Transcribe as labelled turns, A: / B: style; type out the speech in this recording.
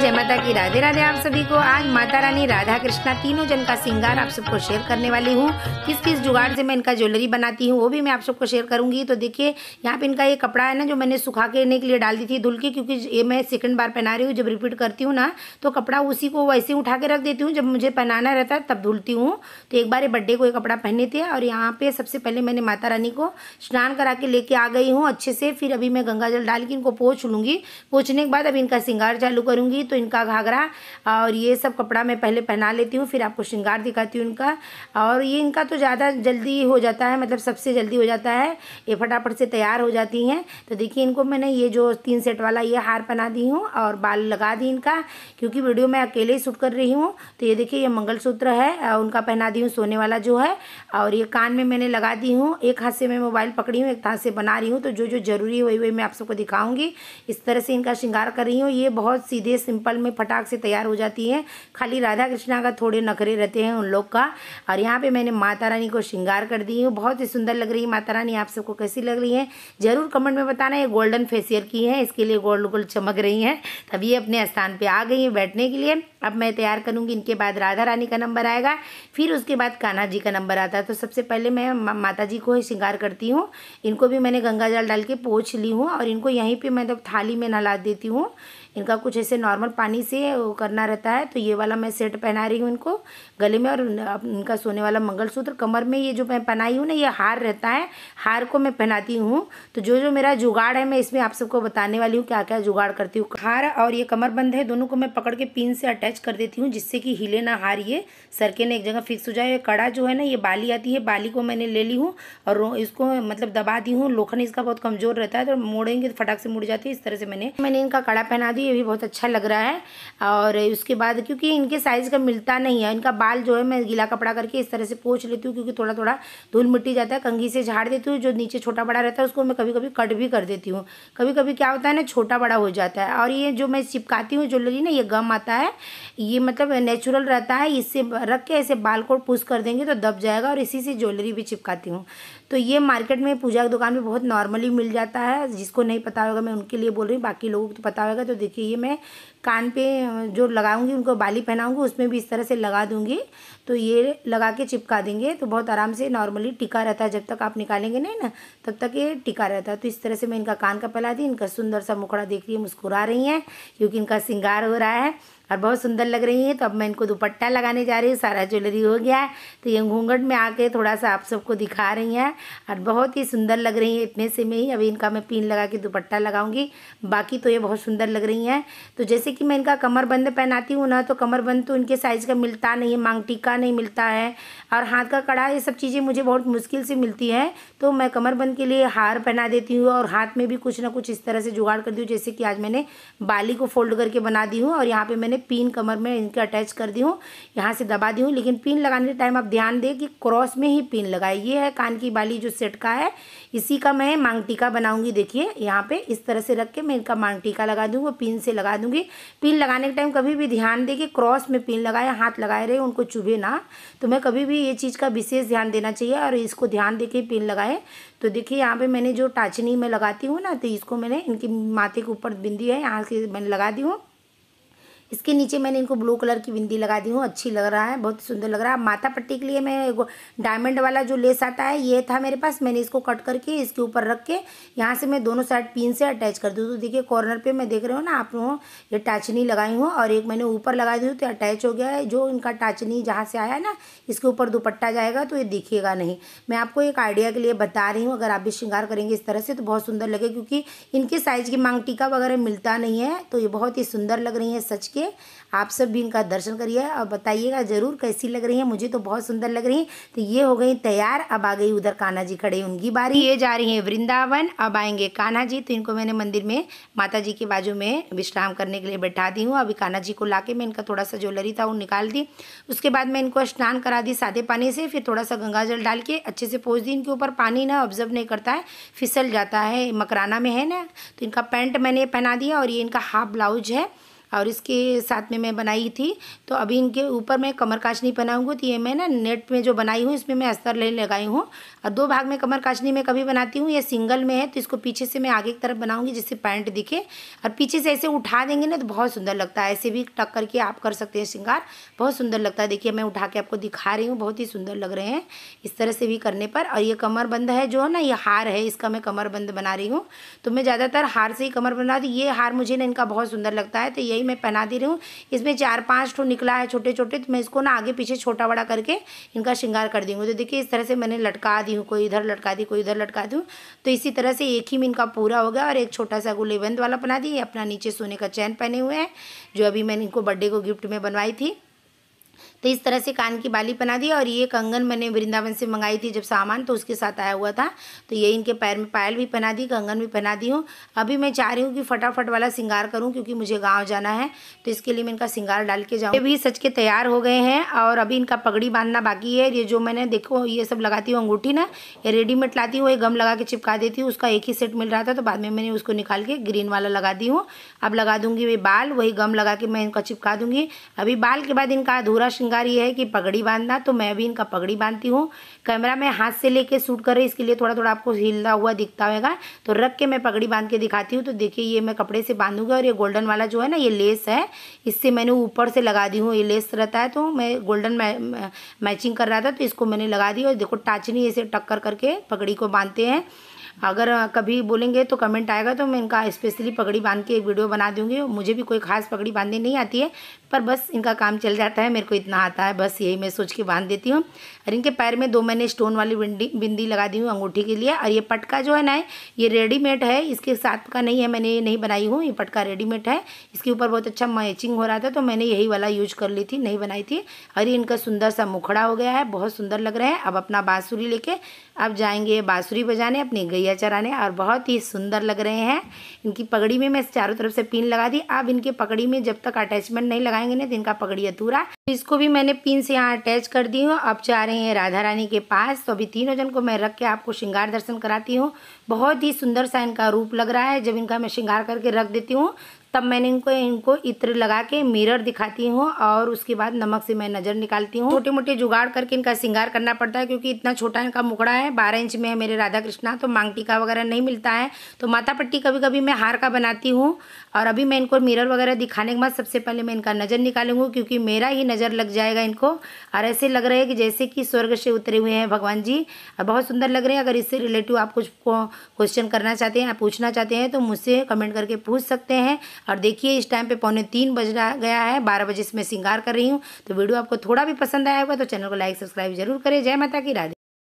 A: जय माता की राधे राधे आप सभी को आज माता रानी राधा कृष्णा तीनों जन का सिंगार आप सबको शेयर करने वाली हूँ किस किस जुगाड़ से मैं इनका ज्वेलरी बनाती हूँ वो भी मैं आप सबको शेयर करूँगी तो देखिए यहाँ पे इनका ये कपड़ा है ना जो मैंने सुखा करने के लिए डाल दी थी धुल के क्योंकि ये मैं सेकंड बार पहना रही हूँ जब रिपीट करती हूँ ना तो कपड़ा उसी को वैसे उठा के रख देती हूँ जब मुझे पहनाना रहता है तब धुलती हूँ तो एक बार ये बर्थडे को ये कपड़ा पहने थे और यहाँ पे सबसे पहले मैंने माता रानी को स्नान करा के लेके आ गई हूँ अच्छे से फिर अभी मैं गंगा जल डाल के इनको पोछ लूँगी पोछने के बाद अभी इनका सिंगार चालू करूँगी तो इनका घाघरा और ये सब कपड़ा मैं पहले पहना लेती हूँ फिर आपको श्रृंगार दिखाती हूँ इनका और ये इनका तो ज़्यादा जल्दी हो जाता है मतलब सबसे जल्दी हो जाता है ये फटाफट से तैयार हो जाती हैं तो देखिए इनको मैंने ये जो तीन सेट वाला ये हार पहना दी हूँ और बाल लगा दी इनका क्योंकि वीडियो मैं अकेले ही शूट कर रही हूँ तो ये देखिए ये मंगलसूत्र है उनका पहना दी हूँ सोने वाला जो है और ये कान में मैंने लगा दी हूँ एक हाथ से मैं मोबाइल पकड़ी हूँ एक हाथ से बना रही हूँ तो जो जो ज़रूरी है वही वही मैं आप सबको दिखाऊंगी इस तरह से इनका श्रृंगार कर रही हूँ ये बहुत सीधे सिंपल सिंपल में फटाक से तैयार हो जाती है खाली राधा कृष्णा का थोड़े नखरे रहते हैं उन लोग का और यहाँ पे मैंने माता रानी को श्रृंगार कर दी हूँ बहुत ही सुंदर लग रही है माता रानी आप सबको कैसी लग रही है ज़रूर कमेंट में बताना ये गोल्डन फेसियर की है इसके लिए गोल्ड गोल्ड चमक रही हैं तभी अपने स्थान पर आ गई हैं बैठने के लिए अब मैं तैयार करूँगी इनके बाद राधा रानी का नंबर आएगा फिर उसके बाद कान्हा जी का नंबर आता है तो सबसे पहले मैं मा, माता जी को ही श्रृंगार करती हूँ इनको भी मैंने गंगा जल डाल के पोछ ली हूँ और इनको यहीं पर जब थाली में नहला देती हूँ इनका कुछ ऐसे नॉर्मल पानी से करना रहता है तो ये वाला मैं सेट पहना रही हूँ इनको गले में और इनका सोने वाला मंगलसूत्र कमर में ये जो मैं पहनाई हूँ ना ये हार रहता है हार को मैं पहनाती हूँ तो जो जो मेरा जुगाड़ है मैं इसमें आप सबको बताने वाली हूँ क्या क्या जुगाड़ करती हूँ हार और ये कमर है दोनों को मैं पकड़ के पिन से अटैच अटैच कर देती हूँ जिससे कि हिले ना हार ये सरके ने एक जगह फिक्स हो जाए कड़ा जो है ना ये बाली आती है बाली को मैंने ले ली हूँ और इसको मतलब दबा दी हूँ लोखन इसका बहुत कमज़ोर रहता है तो मोड़ेंगे तो फटाक से मुड़ जाती है इस तरह से मैंने मैंने इनका कड़ा पहना दी ये भी बहुत अच्छा लग रहा है और उसके बाद क्योंकि इनके साइज़ का मिलता नहीं है इनका बाल जो है मैं गीला कपड़ा करके इस तरह से पोछ लेती हूँ क्योंकि थोड़ा थोड़ा धूल मिट्टी जाता है कंघी से झाड़ देती हूँ जो नीचे छोटा बड़ा रहता है उसको मैं कभी कभी कट भी कर देती हूँ कभी कभी क्या होता है ना छोटा बड़ा हो जाता है और ये जो मैं चिपकाती हूँ ज्वेलरी ना ये गम आता है ये मतलब नेचुरल रहता है इससे रख के ऐसे बाल को पुश कर देंगे तो दब जाएगा और इसी से ज्वेलरी भी चिपकाती हूँ तो ये मार्केट में पूजा की दुकान में बहुत नॉर्मली मिल जाता है जिसको नहीं पता होगा मैं उनके लिए बोल रही हूँ बाकी लोगों को तो पता होगा तो देखिए ये मैं कान पे जो लगाऊंगी उनको बाली पहनाऊंगी उसमें भी इस तरह से लगा दूंगी तो ये लगा के चिपका देंगे तो बहुत आराम से नॉर्मली टिका रहता है जब तक आप निकालेंगे नहीं ना तब तक ये टिका रहता है तो इस तरह से मैं इनका कान का पहला दी इनका सुंदर सा मुखड़ा देख रही है मुस्कुरा रही हैं क्योंकि इनका श्रृंगार हो रहा है और बहुत सुंदर लग रही है तो अब मैं इनको दुपट्टा लगाने जा रही हूँ सारा ज्वेलरी हो गया है तो ये घूंघट में आके थोड़ा सा आप सबको दिखा रही हैं और बहुत ही सुंदर लग रही है इतने से में ही अभी इनका मैं पिन लगा के दुपट्टा लगाऊंगी बाकी तो ये बहुत सुंदर लग रही हैं तो जैसे कि मैं इनका कमरबंद पहनाती हूँ ना तो कमरबंद तो इनके साइज़ का मिलता नहीं है मांग टीका नहीं मिलता है और हाथ का कड़ा ये सब चीज़ें मुझे बहुत मुश्किल से मिलती हैं तो मैं कमरबंद के लिए हार पहना देती हूँ और हाथ में भी कुछ ना कुछ इस तरह से जुगाड़ कर दी हूँ जैसे कि आज मैंने बाली को फोल्ड करके बना दी हूँ और यहाँ पर मैंने पिन कमर में इनके अटैच कर दी हूँ यहाँ से दबा दी हूँ लेकिन पिन लगाने के टाइम आप ध्यान दें कि क्रॉस में ही पिन लगाए ये है कान की बाली वाली जो सेट का है इसी का मैं मांग टीका बनाऊंगी देखिए यहाँ पे इस तरह से रख के मैं इनका मांग टीका लगा दूंगी पिन से लगा दूंगी पिन लगाने के टाइम कभी भी ध्यान दे के क्रॉस में पिन लगाए हाथ लगाए रहे उनको चुभे ना तो मैं कभी भी ये चीज़ का विशेष ध्यान देना चाहिए और इसको ध्यान दे के पिन लगाए तो देखिए यहाँ पे मैंने जो टाचनी में लगाती हूँ ना तो इसको मैंने इनकी माथे के ऊपर बिंदी है यहाँ से मैंने लगा दी हूँ इसके नीचे मैंने इनको ब्लू कलर की बिंदी लगा दी हूँ अच्छी लग रहा है बहुत सुंदर लग रहा है माथा पट्टी के लिए मैं डायमंड वाला जो लेस आता है ये था मेरे पास मैंने इसको कट करके इसके ऊपर रख के यहाँ से मैं दोनों साइड पिन से अटैच कर दूँ तो देखिए कॉर्नर पर मैं देख रहे हो ना आप लोगों ये टाचनी लगाई हूँ और एक मैंने ऊपर लगा दी हूँ तो अटैच हो गया है जो इनका टाचनी जहाँ से आया है ना इसके ऊपर दुपट्टा जाएगा तो ये दिखेगा नहीं मैं आपको एक आइडिया के लिए बता रही हूँ अगर आप भी श्रृंगार करेंगे इस तरह से तो बहुत सुंदर लगे क्योंकि इनके साइज़ की मांग टीका वगैरह मिलता नहीं है तो ये बहुत ही सुंदर लग रही है सच के करके आप सब भी इनका दर्शन करिए और बताइएगा ज़रूर कैसी लग रही है मुझे तो बहुत सुंदर लग रही है तो ये हो गई तैयार अब आ गई उधर कान्हा जी खड़े उनकी बारी ये जा रही है वृंदावन अब आएंगे कान्हा जी तो इनको मैंने मंदिर में माता जी के बाजू में विश्राम करने के लिए बैठा दी हूँ अभी कान्हा जी को ला मैं इनका थोड़ा सा ज्वेलरी था वो निकाल दी उसके बाद मैं इनको स्नान करा दी सादे पानी से फिर थोड़ा सा गंगा जल डाल के अच्छे से पोच दी इनके ऊपर पानी ना ऑब्जर्व नहीं करता है फिसल जाता है मकराना में है ना तो इनका पैंट मैंने पहना दिया और ये इनका हाफ ब्लाउज है और इसके साथ में मैं बनाई थी तो अभी इनके ऊपर मैं कमर काश बनाऊँगी तो ये मैं ना नेट में जो बनाई हूँ इसमें मैं अस्तर ले लगाई हूँ और दो भाग में कमर काचनी मैं कभी बनाती हूँ ये सिंगल में है तो इसको पीछे से मैं आगे की तरफ बनाऊँगी जिससे पैंट दिखे और पीछे से ऐसे उठा देंगे ना तो बहुत सुंदर लगता है ऐसे भी टक करके आप कर सकते हैं श्रृंगार बहुत सुंदर लगता है देखिए मैं उठा के आपको दिखा रही हूँ बहुत ही सुंदर लग रहे हैं इस तरह से भी करने पर और ये कमरबंद है जो है ना ये हार है इसका मैं कमरबंद बना रही हूँ तो मैं ज़्यादातर हार से ही कमर बना रही ये हार मुझे ना इनका बहुत सुंदर लगता है तो यही यही मैं पहना दे रही हूँ इसमें चार पाँच ठो निकला है छोटे छोटे तो मैं इसको ना आगे पीछे छोटा बड़ा करके इनका श्रृंगार कर दूँगी तो देखिए इस तरह से मैंने लटका दी हूँ कोई इधर लटका दी कोई इधर लटका दूँ तो इसी तरह से एक ही में इनका पूरा हो गया और एक छोटा सा गुलेबंद वाला बना दी अपना नीचे सोने का चैन पहने हुए हैं जो अभी मैंने इनको बर्थडे को गिफ्ट में बनवाई थी तो इस तरह से कान की बाली बना दी और ये कंगन मैंने वृंदावन से मंगाई थी जब सामान तो उसके साथ आया हुआ था तो ये इनके पैर में पायल भी पहना दी कंगन भी पहना दी हूँ अभी मैं चाह रही हूँ कि फटाफट वाला सिंगार करूँ क्योंकि मुझे गाँव जाना है तो इसके लिए मैं इनका सिंगार डाल के जाऊँ ये भी सच के तैयार हो गए हैं और अभी इनका पगड़ी बांधना बाकी है ये जो मैंने देखो ये सब लगाती हूँ अंगूठी ना ये रेडीमेड लाती हूँ ये गम लगा के चिपका देती हूँ उसका एक ही सेट मिल रहा था तो बाद में मैंने उसको निकाल के ग्रीन वाला लगा दी हूँ अब लगा दूंगी वे बाल वही गम लगा के मैं इनका चिपका दूंगी अभी बाल के बाद इनका अधूरा श्रृंगार ये है कि पगड़ी बांधना तो मैं भी इनका पगड़ी बांधती हूँ कैमरा मैं हाथ से लेके शूट कर रही इसके लिए थोड़ा थोड़ा आपको हिलता हुआ दिखता होगा तो रख के मैं पगड़ी बांध के दिखाती हूँ तो देखिए ये मैं कपड़े से बांधूंगी और ये गोल्डन वाला जो है ना ये लेस है इससे मैंने ऊपर से लगा दी हूँ ये लेस रहता है तो मैं गोल्डन मैचिंग कर रहा था तो इसको मैंने लगा दी और देखो टाचनी इसे टक्कर करके पगड़ी को बांधते हैं अगर कभी बोलेंगे तो कमेंट आएगा तो मैं इनका स्पेशली पगड़ी बांध के एक वीडियो बना दूंगी मुझे भी कोई खास पगड़ी बांधने नहीं आती है पर बस इनका काम चल जाता है मेरे को इतना आता है बस यही मैं सोच के बांध देती हूँ और इनके पैर में दो मैंने स्टोन वाली बिंदी बिंदी लगा दी हूँ अंगूठी के लिए और ये पटका जो है ना ये रेडीमेड है इसके साथ का नहीं है मैंने ये नहीं बनाई हूँ ये पटका रेडीमेड है इसके ऊपर बहुत अच्छा मैचिंग हो रहा था तो मैंने यही वाला यूज कर ली थी नहीं बनाई थी और ये इनका सुंदर सा मुखड़ा हो गया है बहुत सुंदर लग रहा है अब अपना बाँसुरी लेके अब जाएंगे बाँसुरी बजाने अपनी गैया चराने और बहुत ही सुंदर लग रहे हैं इनकी पगड़ी में मैं चारों तरफ से पिन लगा दी अब इनके पगड़ी में जब तक अटैचमेंट नहीं लगाएंगे ना तो इनका पगड़ी अधूरा इसको भी मैंने पिन से यहाँ अटैच कर दी हूँ अब जा रहे हैं राधा रानी के पास तो अभी तीनों जन को मैं रख के आपको श्रृंगार दर्शन कराती हूँ बहुत ही सुंदर सा इनका रूप लग रहा है जब इनका मैं श्रृंगार करके रख देती हूँ तब मैंने इनको इनको इत्र लगा के मिरर दिखाती हूँ और उसके बाद नमक से मैं नज़र निकालती हूँ छोटे मोटे जुगाड़ करके इनका श्रृंगार करना पड़ता है क्योंकि इतना छोटा इनका मुकड़ा है बारह इंच में है मेरे राधा कृष्णा तो मांग टीका वगैरह नहीं मिलता है तो माता पट्टी कभी कभी मैं हार का बनाती हूँ और अभी मैं इनको मिरर वगैरह दिखाने के बाद सबसे पहले मैं इनका नज़र निकालूंगी क्योंकि मेरा ही नज़र लग जाएगा इनको और ऐसे लग रहे हैं कि जैसे कि स्वर्ग से उतरे हुए हैं भगवान जी बहुत सुंदर लग रहे हैं अगर इससे रिलेटिव आप कुछ क्वेश्चन करना चाहते हैं पूछना चाहते हैं तो मुझसे कमेंट करके पूछ सकते हैं और देखिए इस टाइम पे पौने तीन बज रहा गया है बारह बजे से मैं सिंगार कर रही हूँ तो वीडियो आपको थोड़ा भी पसंद आया होगा तो चैनल को लाइक सब्सक्राइब जरूर करें जय माता की राधे